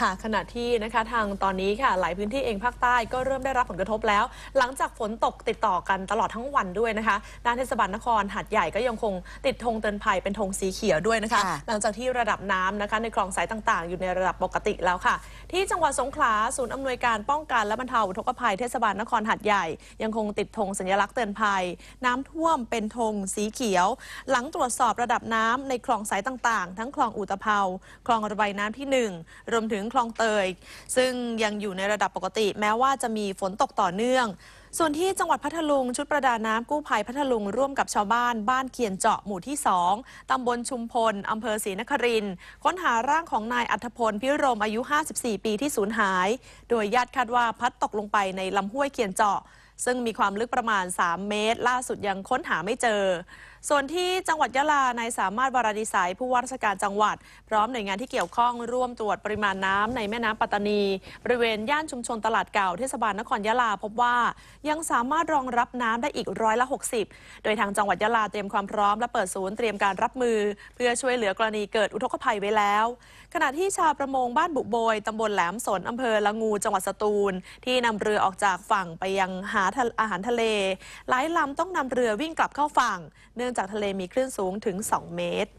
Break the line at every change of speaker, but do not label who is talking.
ค่ะขณะที่นะคะทางตอนนี้ค่ะหลายพื้นที่เองภาคใต้ก็เริ่มได้รับผลกระทบแล้ว หลังจากฝนตกติดต่อกันตลอดทั้งวันด้วยนะคะด้านเทศบาลนครหัดใหญ่ก็ยังคงติดธงเตือนภัยเป็นธงสีเขียวด้วยนะคะ หลังจากที่ระดับน้ำนะคะในคลองสายต่างๆ อยู่ในระดับปกติแล้วค่ะที่จังหวัดสงขลาศูนย์อำนวยการป้องกันและบรรเทาอุทกภัยเทศบาลนครหัดใหญ่ยังคงติดธงสัญลักษณ์เตือนภัย น้ำท่วมเป็นธงสีเขียว หลังตรวจสอบระดับน้ำในคลองสายต่างๆ ทั้งคลองอุตภเปาคลองระบายน้ำที่ 1 รวมถึงคลองเตย ซึ่งยังอยู่ในระดับปกติแม้ว่าจะมีฝนตกต่อเนื่อง ส่วนที่จังหวัดพัทลุง ชุดประดาน้ำกู้ภัยพัทลุง ร่วมกับชาวบ้านบ้านเขียนเจาะหมู่ที่ 2ตำบลชุมพล อำเภอศรีนคริน ค้นหาร่างของนายอัธพล พิรมอายุ 54 ปีที่สูญหาย โดยญาติคาดว่าพัดตกลงไปในลำห้วยเขียนเจาะซึ่งมีความลึกประมาณ 3 เมตร ล่าสุดยังค้นหาไม่เจอ ส่วนที่จังหวัดยะลา นายสามารถวรดิสายผู้ว่าราชการจังหวัด พร้อมหน่วยงานที่เกี่ยวข้องร่วมตรวจปริมาณน้ำในแม่น้ำปัตตานีบริเวณย่านชุมชนตลาดเก่าเทศบาลนครยะลาพบว่ายังสามารถรองรับน้ำได้อีกร้อยละ 60 โดยทางจังหวัดยะลาเตรียมความพร้อมและเปิดศูนย์เตรียมการรับมือ เพื่อช่วยเหลือกรณีเกิดอุทกภัยไว้แล้ว ขณะที่ชาวประมงบ้านบุโบยตำบลแหลมสนอำเภอละงูจังหวัดสตูล ที่นำเรือออกจากฝั่งไปยังหาอาหารทะเล หลายลำต้องนำเรือวิ่งกลับเข้าฝั่ง เนื่องจากทะเลมีคลื่นสูงถึง 2 เมตร